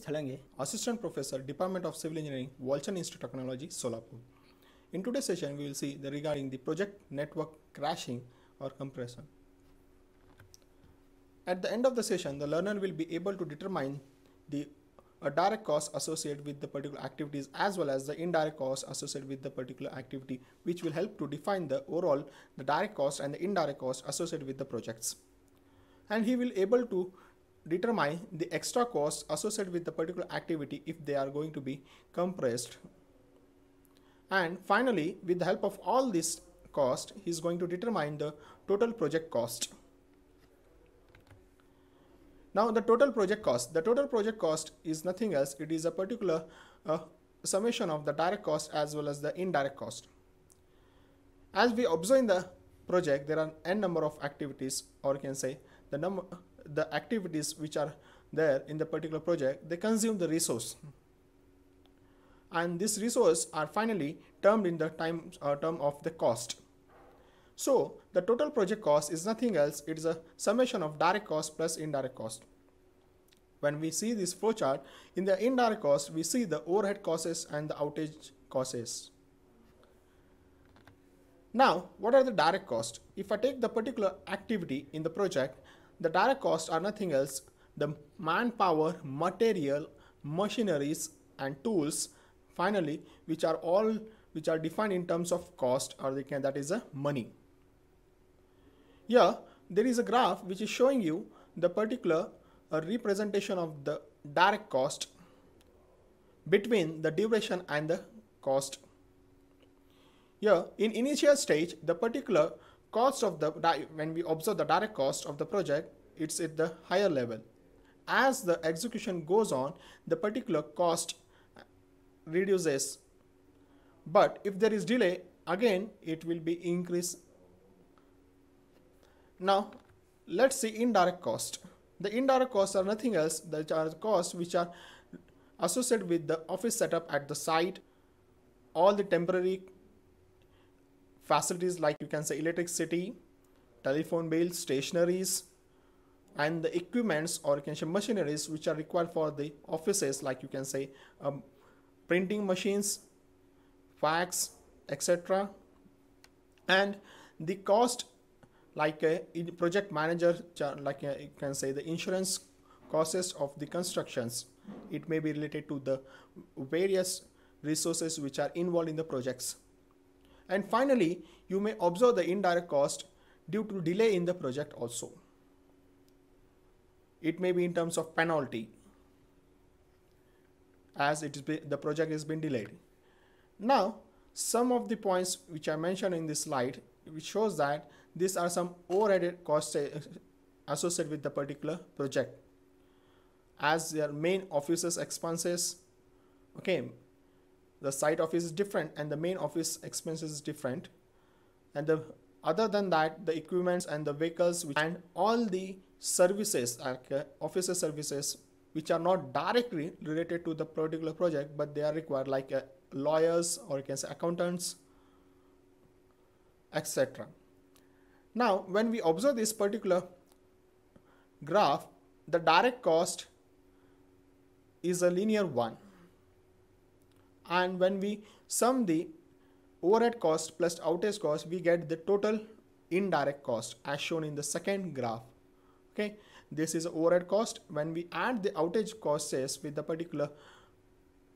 Thalange, Assistant Professor, Department of Civil Engineering, Walchan Institute of Technology, Solapur. In today's session, we will see the regarding the project network crashing or compression. At the end of the session, the learner will be able to determine the a direct cost associated with the particular activities as well as the indirect cost associated with the particular activity which will help to define the overall the direct cost and the indirect cost associated with the projects and he will able to determine the extra costs associated with the particular activity if they are going to be compressed. And finally, with the help of all this cost, he is going to determine the total project cost. Now the total project cost, the total project cost is nothing else. It is a particular uh, summation of the direct cost as well as the indirect cost. As we observe in the project, there are n number of activities or you can say the number the activities which are there in the particular project, they consume the resource. And this resource are finally termed in the time uh, term of the cost. So the total project cost is nothing else, it is a summation of direct cost plus indirect cost. When we see this flowchart, in the indirect cost, we see the overhead costs and the outage costs. Now, what are the direct costs? If I take the particular activity in the project the direct costs are nothing else the manpower, material, machineries and tools finally which are all which are defined in terms of cost or they can that is a uh, money. Here there is a graph which is showing you the particular a uh, representation of the direct cost between the duration and the cost. Here in initial stage the particular cost of the when we observe the direct cost of the project it's at the higher level as the execution goes on the particular cost reduces but if there is delay again it will be increase now let's see indirect cost the indirect costs are nothing else the are costs which are associated with the office setup at the site all the temporary facilities like you can say electricity, telephone bills, stationaries, and the equipments or you can say machineries which are required for the offices like you can say um, printing machines, fax, etc. And the cost like a project manager like uh, you can say the insurance costs of the constructions it may be related to the various resources which are involved in the projects and finally, you may observe the indirect cost due to delay in the project also. It may be in terms of penalty as it is the project has been delayed. Now, some of the points which I mentioned in this slide, which shows that these are some overhead costs eh, associated with the particular project as their main offices expenses, okay, the site office is different and the main office expenses is different and the other than that the equipments and the vehicles and all the services okay, uh, officer services which are not directly related to the particular project but they are required like uh, lawyers or you can say accountants etc now when we observe this particular graph the direct cost is a linear one and when we sum the overhead cost plus outage cost we get the total indirect cost as shown in the second graph okay this is overhead cost when we add the outage costs with the particular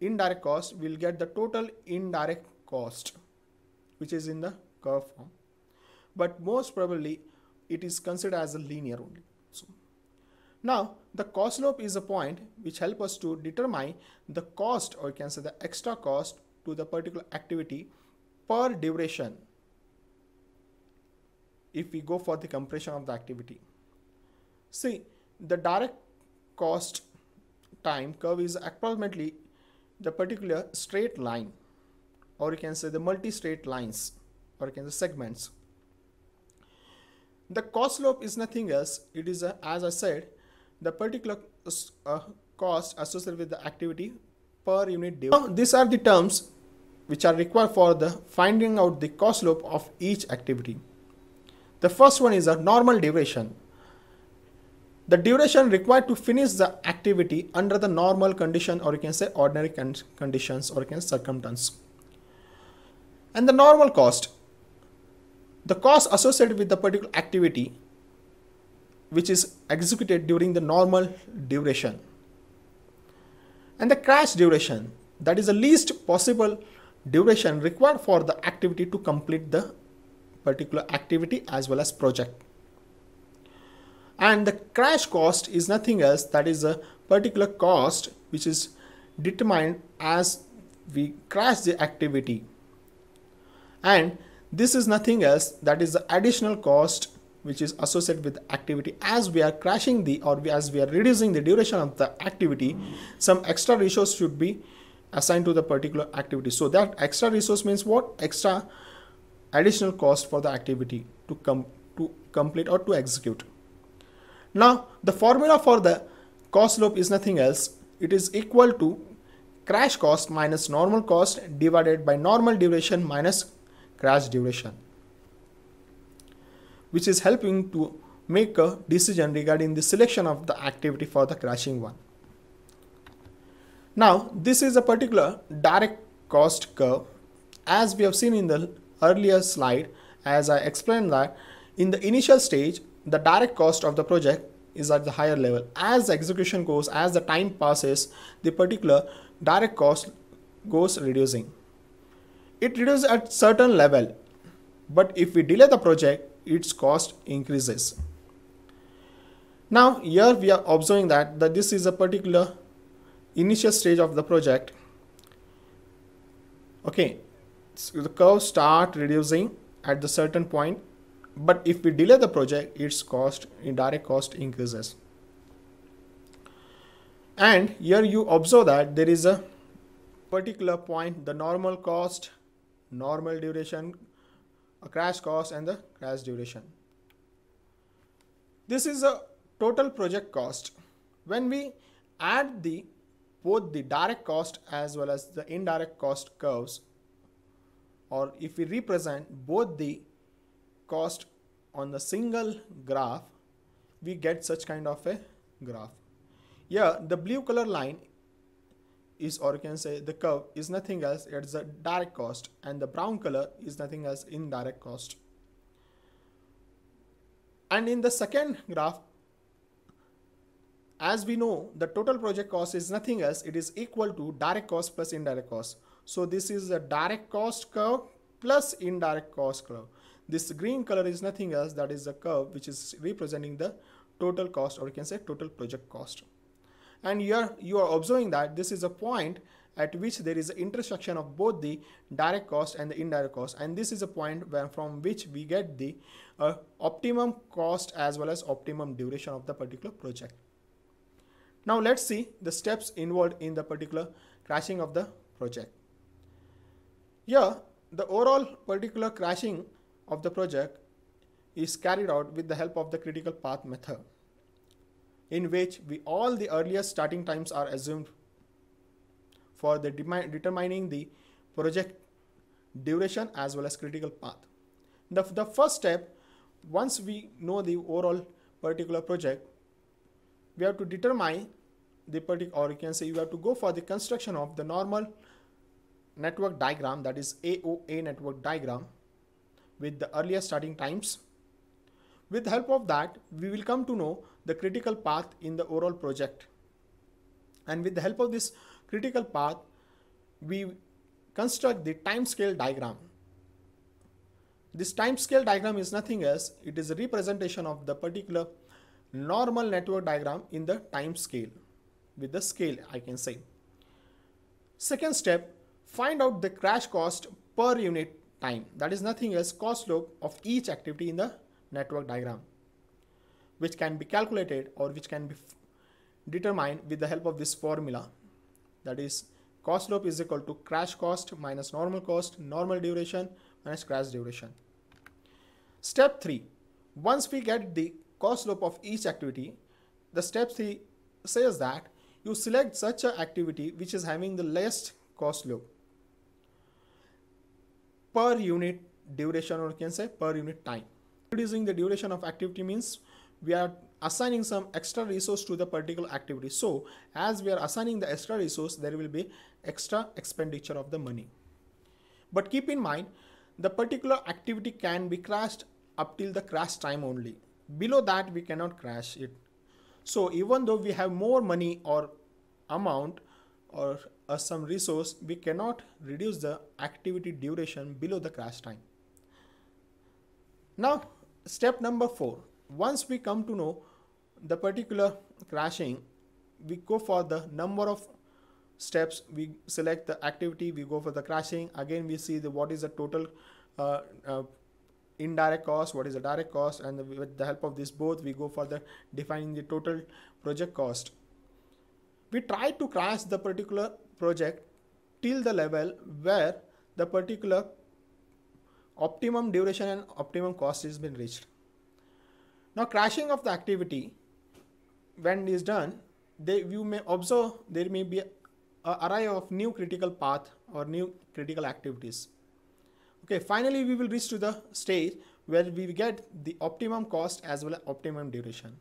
indirect cost we'll get the total indirect cost which is in the curve form but most probably it is considered as a linear only so now, the cost slope is a point which help us to determine the cost or you can say the extra cost to the particular activity per duration if we go for the compression of the activity. See, the direct cost time curve is approximately the particular straight line or you can say the multi-straight lines or you can say segments. The cost slope is nothing else. It is, a, as I said, the particular uh, cost associated with the activity per unit device. Now, these are the terms which are required for the finding out the cost slope of each activity. The first one is a normal duration. The duration required to finish the activity under the normal condition or you can say ordinary con conditions or you can circumstance. And the normal cost. The cost associated with the particular activity which is executed during the normal duration. And the crash duration, that is the least possible duration required for the activity to complete the particular activity as well as project. And the crash cost is nothing else, that is a particular cost which is determined as we crash the activity. And this is nothing else, that is the additional cost which is associated with activity as we are crashing the or as we are reducing the duration of the activity some extra resource should be assigned to the particular activity so that extra resource means what extra additional cost for the activity to come to complete or to execute now the formula for the cost slope is nothing else it is equal to crash cost minus normal cost divided by normal duration minus crash duration which is helping to make a decision regarding the selection of the activity for the crashing one. Now, this is a particular direct cost curve. As we have seen in the earlier slide, as I explained that in the initial stage, the direct cost of the project is at the higher level. As the execution goes, as the time passes, the particular direct cost goes reducing. It reduces at certain level, but if we delay the project, its cost increases. Now here we are observing that, that this is a particular initial stage of the project. Okay, so the curve start reducing at the certain point, but if we delay the project, its cost, indirect cost increases. And here you observe that there is a particular point, the normal cost, normal duration a crash cost and the crash duration. This is a total project cost. When we add the both the direct cost as well as the indirect cost curves or if we represent both the cost on the single graph we get such kind of a graph. Here the blue color line is or you can say the curve is nothing else it's the direct cost and the brown color is nothing else indirect cost and in the second graph as we know the total project cost is nothing else it is equal to direct cost plus indirect cost so this is the direct cost curve plus indirect cost curve this green color is nothing else that is the curve which is representing the total cost or you can say total project cost and you are, you are observing that this is a point at which there is an intersection of both the direct cost and the indirect cost and this is a point where from which we get the uh, optimum cost as well as optimum duration of the particular project. Now let's see the steps involved in the particular crashing of the project. Here the overall particular crashing of the project is carried out with the help of the critical path method in which we all the earliest starting times are assumed for the de determining the project duration as well as critical path. The, the first step, once we know the overall particular project, we have to determine the particular, or you can say you have to go for the construction of the normal network diagram that is AOA network diagram with the earliest starting times. With the help of that, we will come to know the critical path in the overall project. And with the help of this critical path, we construct the time scale diagram. This time scale diagram is nothing else, it is a representation of the particular normal network diagram in the time scale, with the scale I can say. Second step, find out the crash cost per unit time. That is nothing else, cost slope of each activity in the network diagram which can be calculated or which can be determined with the help of this formula. That is cost slope is equal to crash cost minus normal cost, normal duration minus crash duration. Step 3. Once we get the cost slope of each activity, the step 3 says that you select such an activity which is having the least cost slope per unit duration or you can say per unit time. Reducing the duration of activity means we are assigning some extra resource to the particular activity. So as we are assigning the extra resource, there will be extra expenditure of the money. But keep in mind, the particular activity can be crashed up till the crash time only. Below that, we cannot crash it. So even though we have more money or amount or uh, some resource, we cannot reduce the activity duration below the crash time. Now, step number four, once we come to know the particular crashing, we go for the number of steps, we select the activity, we go for the crashing, again we see the what is the total uh, uh, indirect cost, what is the direct cost and the, with the help of this both we go for the defining the total project cost. We try to crash the particular project till the level where the particular optimum duration and optimum cost has been reached. Now crashing of the activity when it is done, they, you may observe there may be an array of new critical path or new critical activities. Okay, finally we will reach to the stage where we get the optimum cost as well as optimum duration.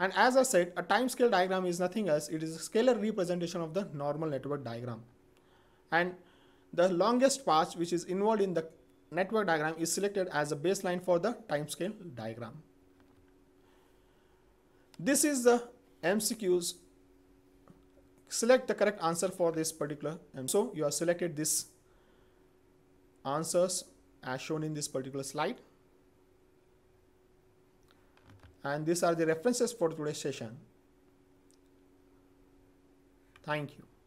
And as I said, a time scale diagram is nothing else. It is a scalar representation of the normal network diagram. And the longest path which is involved in the network diagram is selected as a baseline for the time scale diagram. This is the MCQs. Select the correct answer for this particular. And so you have selected this answers as shown in this particular slide. And these are the references for today's session. Thank you.